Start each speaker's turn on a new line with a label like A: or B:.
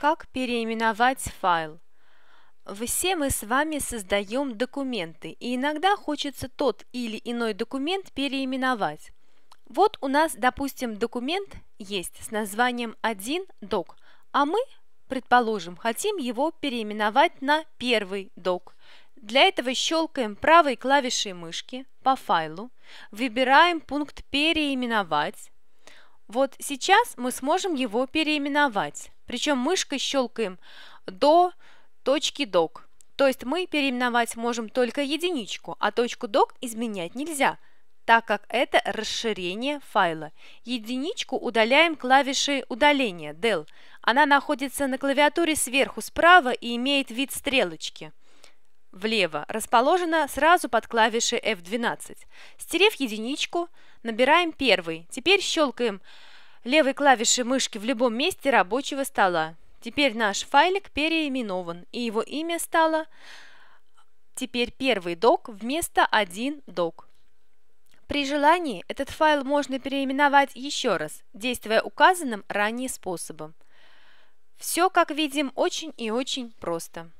A: Как переименовать файл? Все мы с вами создаем документы, и иногда хочется тот или иной документ переименовать. Вот у нас, допустим, документ есть с названием 1 док, а мы, предположим, хотим его переименовать на первый док. Для этого щелкаем правой клавишей мышки по файлу, выбираем пункт «Переименовать». Вот сейчас мы сможем его переименовать. Причем мышкой щелкаем до точки док. То есть мы переименовать можем только единичку, а точку док изменять нельзя, так как это расширение файла. Единичку удаляем клавишей удаления del. Она находится на клавиатуре сверху справа и имеет вид стрелочки влево, расположена сразу под клавишей F12. Стерев единичку, набираем первый. Теперь щелкаем левой клавиши мышки в любом месте рабочего стола. Теперь наш файлик переименован, и его имя стало теперь первый док вместо один док. При желании этот файл можно переименовать еще раз, действуя указанным ранее способом. Все, как видим, очень и очень просто.